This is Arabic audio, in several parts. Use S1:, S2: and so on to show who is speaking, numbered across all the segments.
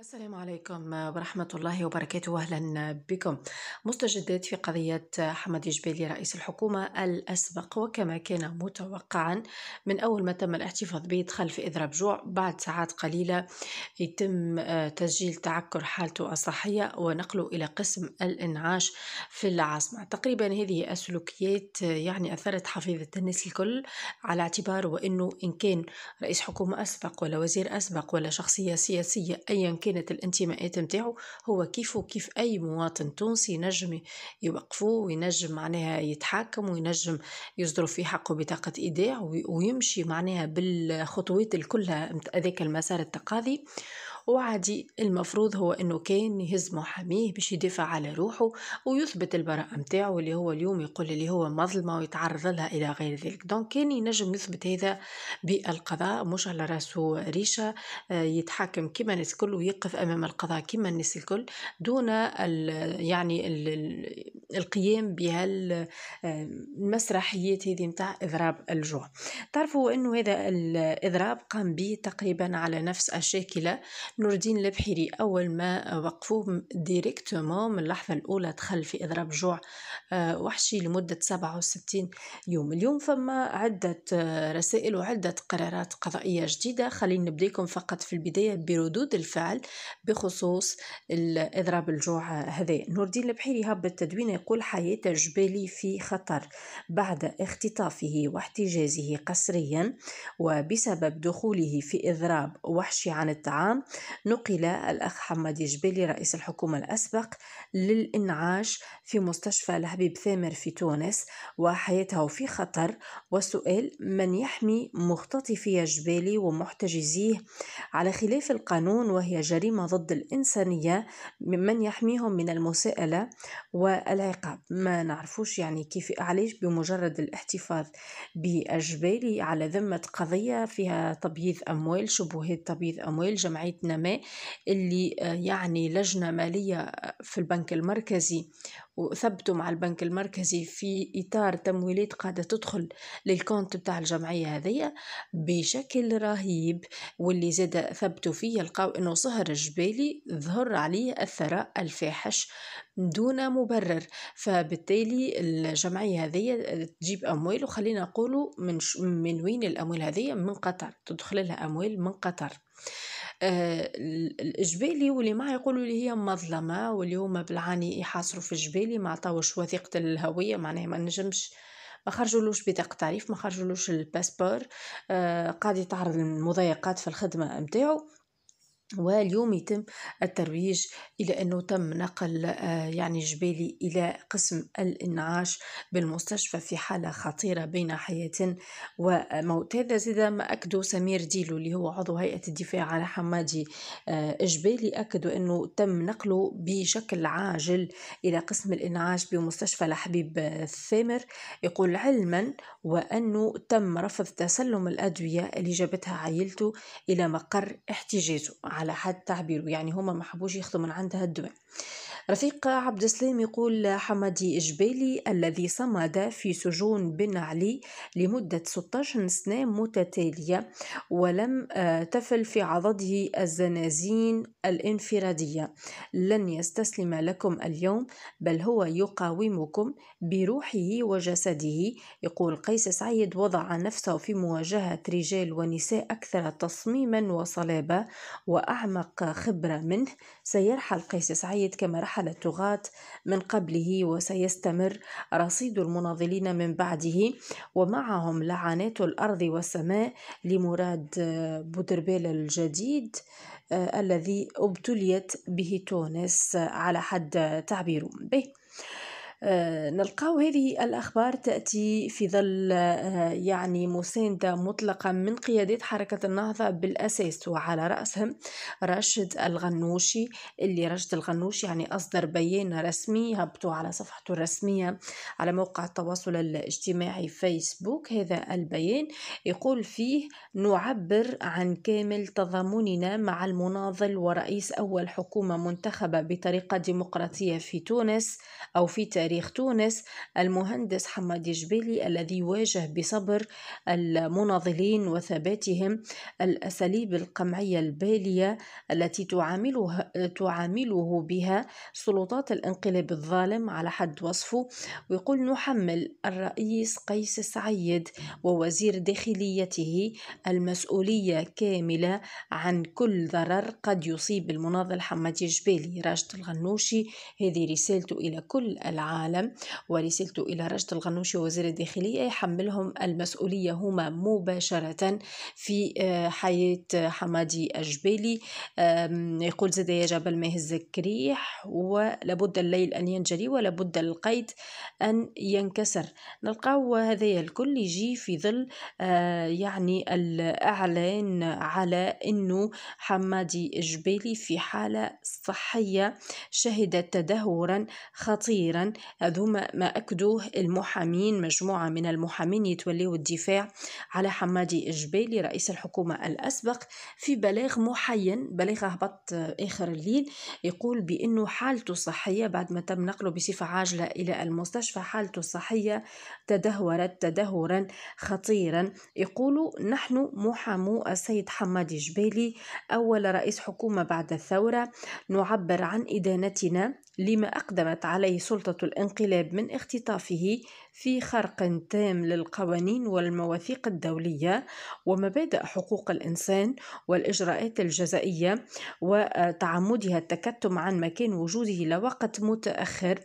S1: السلام عليكم ورحمة الله وبركاته أهلا بكم مستجدات في قضية حمد جبالي رئيس الحكومة الأسبق وكما كان متوقعا من أول ما تم الاحتفاظ به خلف في إضراب جوع بعد ساعات قليلة يتم تسجيل تعكر حالته الصحية ونقله إلى قسم الإنعاش في العاصمة تقريبا هذه السلوكيات يعني أثرت حفيظة الناس الكل على اعتبار وأنه إن كان رئيس حكومة أسبق ولا وزير أسبق ولا شخصية سياسية أيا كان كانت الانتماءات نتاعو هو كيف كيف أي مواطن تونسي ينجم يوقفوه وينجم معناها يتحاكم وينجم يصدر في حقه بطاقة إيداع ويمشي معناها بالخطوات الكلها هذاك المسار التقاضي وعدي المفروض هو انه كان يهز محاميه باش يدافع على روحه ويثبت البراءه متاعه اللي هو اليوم يقول اللي هو مظلمه ويتعرض لها الى غير ذلك دونك كان ينجم يثبت هذا بالقضاء مش على راسه ريشه آه، يتحكم كما الناس الكل ويقف امام القضاء كما الناس الكل دون ال يعني ال القيام بهالمسرحيات هذه نتاع اضراب الجوع تعرفوا انه هذا الاضراب قام به تقريبا على نفس الشاكله نور الدين البحيري اول ما وقفوه ديريكتومون من اللحظه الاولى دخل في اضراب جوع آه، وحشي لمده 67 يوم اليوم فما عده آه، رسائل وعده قرارات قضائيه جديده خلينا نبداكم فقط في البدايه بردود الفعل بخصوص اضراب الجوع هذا نور الدين البحيري هبط تدوينه يقول حياة الجبالي في خطر بعد اختطافه واحتجازه قسريا وبسبب دخوله في إضراب وحشي عن الطعام نقل الأخ حمادي جبالي رئيس الحكومة الأسبق للإنعاش في مستشفى الحبيب ثامر في تونس وحياته في خطر والسؤال من يحمي مختطفي جبالي ومحتجزيه على خلاف القانون وهي جريمة ضد الإنسانية من يحميهم من المساءلة والعنف الحقيقة ما نعرفوش يعني كيف علاش بمجرد الاحتفاظ بأجبالي على ذمة قضية فيها تبييض أموال شبهات تبييض أموال جمعية نماء اللي آه، يعني لجنة مالية في البنك المركزي وثبتوا مع البنك المركزي في إطار تمويلات قاعدة تدخل للكونت بتاع الجمعية هذه بشكل رهيب واللي زاد ثبتوا فيه لقاو أنه صهر الجبالي ظهر عليه الثراء الفاحش دون مبرر فبالتالي الجمعية هذه تجيب أموال وخلينا نقولوا من, من وين الأموال هذه من قطر تدخل لها أموال من قطر آه، الجبالي واللي يقولوا لي هي مظلمه واليوم بالعاني يحاصروا في الجبالي ما عطاوش وثيقه الهويه معناها ما نجمش ما خرجولوش بطاقه تعريف ما خرجولوش الباسبور آه، قاعد يتعرض للمضايقات في الخدمه نتاعو واليوم يتم الترويج إلى أنه تم نقل آه، يعني جبالي إلى قسم الإنعاش بالمستشفى في حالة خطيرة بين حياة وموت هذا زاد ما أكدوا سمير ديلو اللي هو عضو هيئة الدفاع على حمادي آه، جبالي أكدوا أنه تم نقله بشكل عاجل إلى قسم الإنعاش بمستشفى الحبيب الثامر يقول علما وأنه تم رفض تسلم الأدوية اللي جابتها عائلته إلى مقر احتجازه على حد تعبيره يعني هما ما حبوش يخلوا من عندها الدواء رفيق عبد السلام يقول حمدي إجبالي الذي صمد في سجون بن علي لمدة 16 سنة متتالية ولم آه، تفل في عضده الزنازين الانفرادية لن يستسلم لكم اليوم بل هو يقاومكم بروحه وجسده يقول قيس سعيد وضع نفسه في مواجهة رجال ونساء أكثر تصميما وصلابة وأعمق خبرة منه سيرحل قيس سعيد كما رحل مرحلة تغات من قبله وسيستمر رصيد المناضلين من بعده ومعهم لعنات الأرض والسماء لمراد بودربيل الجديد آه، الذي ابتليت به تونس على حد تعبير به آه، نلقاو هذه الأخبار تأتي في ظل آه، يعني مساندة مطلقة من قيادات حركة النهضة بالأساس وعلى رأسهم راشد الغنوشي اللي راشد الغنوشي يعني أصدر بيان رسمي هبطوا على صفحته الرسمية على موقع التواصل الاجتماعي فيسبوك هذا البيان يقول فيه نعبر عن كامل تضامننا مع المناضل ورئيس أول حكومة منتخبة بطريقة ديمقراطية في تونس أو في تاريخ تاريخ تونس المهندس حمد جبيلي الذي واجه بصبر المناضلين وثباتهم الأساليب القمعية البالية التي تعاملها تعامله بها سلطات الانقلاب الظالم على حد وصفه ويقول نحمل الرئيس قيس سعيد ووزير داخليته المسؤولية كاملة عن كل ضرر قد يصيب المناضل حمد جبيلي راشد الغنوشي هذه رسالته إلى كل العالم العالم ورسلت إلى رشد الغنوشي وزير الداخلية يحملهم المسؤولية هما مباشرة في آه، حياة آه، حمادي أجبالي يقول زاد يا جبل ما يهزك ريح ولابد الليل أن ينجلي ولابد القيد أن ينكسر نلقاو هذايا الكل يجي في ظل آه، يعني الإعلان على أنه حمادي أجبالي في حالة صحية شهدت تدهورا خطيرا هذوما ما أكدوه المحامين مجموعة من المحامين يتوليوا الدفاع على حمادي الجبالي رئيس الحكومة الأسبق في بلاغ محين بلاغ هبط آخر الليل يقول بأنه حالته الصحية بعد ما تم نقله بصفة عاجلة إلى المستشفى حالته الصحية تدهورت تدهورا خطيرا يقولوا نحن محامو السيد حمادي جبالي أول رئيس حكومة بعد الثورة نعبر عن إدانتنا لما أقدمت عليه سلطة الانقلاب من اختطافه في خرق تام للقوانين والمواثيق الدولية ومبادئ حقوق الإنسان والإجراءات الجزائية وتعمدها التكتم عن مكان وجوده لوقت متأخر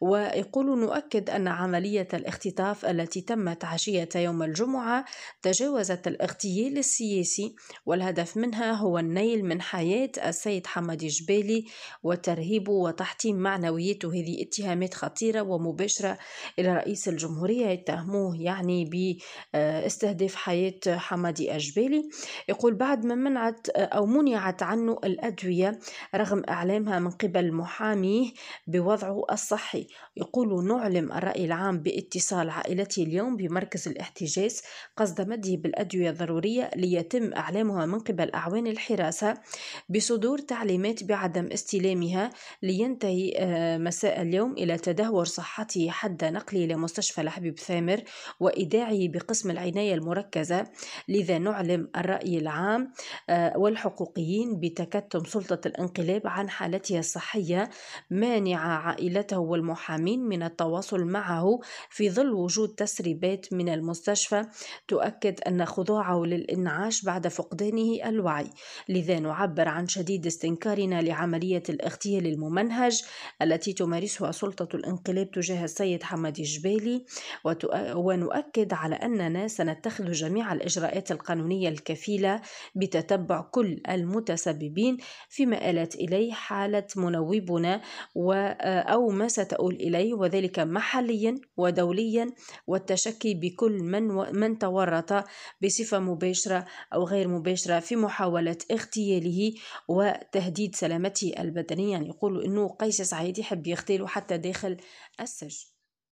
S1: ويقول نؤكد أن عملية الاختطاف التي تمت عشية يوم الجمعة تجاوزت الاغتيال السياسي والهدف منها هو النيل من حياة السيد حمد جبالي وترهيبه وتحطيم معنويته هذه اتهامات خطيرة خطيرة ومباشرة إلى رئيس الجمهورية يتهموه يعني باستهداف آه، حياة حمادي أجبالي يقول بعد ما منعت آه، أو منعت عنه الأدوية رغم إعلامها من قبل محاميه بوضعه الصحي يقول نعلم الرأي العام باتصال عائلتي اليوم بمركز الاحتجاز قصد مده بالأدوية الضرورية ليتم إعلامها من قبل أعوان الحراسة بصدور تعليمات بعدم استلامها لينتهي آه، مساء اليوم إلى تدهور تدهور صحته حد نقلي لمستشفى الحبيب ثامر وإيداعه بقسم العناية المركزة لذا نعلم الرأي العام آه، والحقوقيين بتكتم سلطة الانقلاب عن حالته الصحية مانعة عائلته والمحامين من التواصل معه في ظل وجود تسريبات من المستشفى تؤكد أن خضوعه للإنعاش بعد فقدانه الوعي لذا نعبر عن شديد استنكارنا لعملية الاغتيال الممنهج التي تمارسها سلطة الانقلاب تجاه السيد حمادي جبالي ونؤكد على أننا سنتخذ جميع الإجراءات القانونية الكفيلة بتتبع كل المتسببين فيما آلت إليه حالة منوبنا و أو ما ستؤول إليه وذلك محليا ودوليا والتشكي بكل من, من تورط بصفة مباشرة أو غير مباشرة في محاولة اغتياله وتهديد سلامته البدنية يعني يقولوا أنه قيس سعيد يحب يغتاله حتى داخل السجن